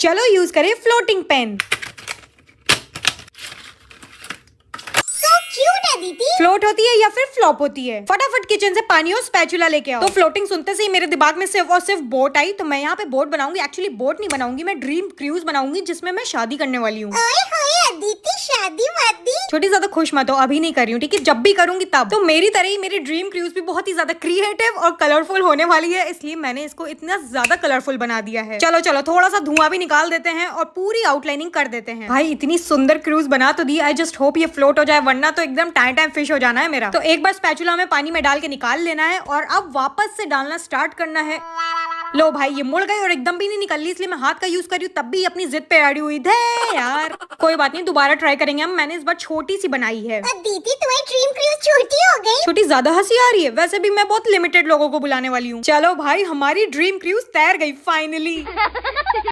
चलो यूज करें floating pen तो फ्लोट होती है या फिर फ्लॉप होती है फटाफट किचन से पानी और स्पैचुला लेके आओ तो फ्लोटिंग सुनते से ही मेरे दिमाग में सिर्फ और सिर्फ बोट आई तो मैं यहाँ पे बोट बनाऊंगी एक्चुअली बोट नहीं बनाऊंगी मैं ड्रीम क्रूज बनाऊंगी जिसमें मैं शादी करने वाली हूँ छोटी ज्यादा खुश मत हो अभी नहीं कर रही हूँ ठीक है जब भी करूंगी तब तो मेरी तरह ही मेरी ड्रीम क्रूज भी बहुत ही ज्यादा क्रिएटिव और कलरफुल होने वाली है इसलिए मैंने इसको इतना ज्यादा कलरफुल बना दिया है चलो चलो थोड़ा सा धुआं भी निकाल देते हैं और पूरी आउटलाइनिंग कर देते हैं भाई इतनी सुंदर क्रूज बना तो दी आई जस्ट होप ये फ्लोट हो जाए वरना तो एकदम टाइम टाइम फिश हो जाना है मेरा तो एक बार स्पैचुला में पानी में डाल के निकाल लेना है और अब वापस से डालना स्टार्ट करना है लो भाई ये मुड़ गई और एकदम भी नहीं निकल रही इसलिए मैं हाथ का यूज कर रही हूँ तब भी अपनी जिद पे अड़ी हुई थे यार कोई बात नहीं दोबारा ट्राई करेंगे हम मैंने इस बार छोटी सी बनाई है दीदी तुम्हारी ड्रीम क्रूज छोटी हो गई छोटी ज्यादा हंसी आ रही है वैसे भी मैं बहुत लिमिटेड लोगों को बुलाने वाली हूँ चलो भाई हमारी ड्रीम क्रूज तैर गई फाइनली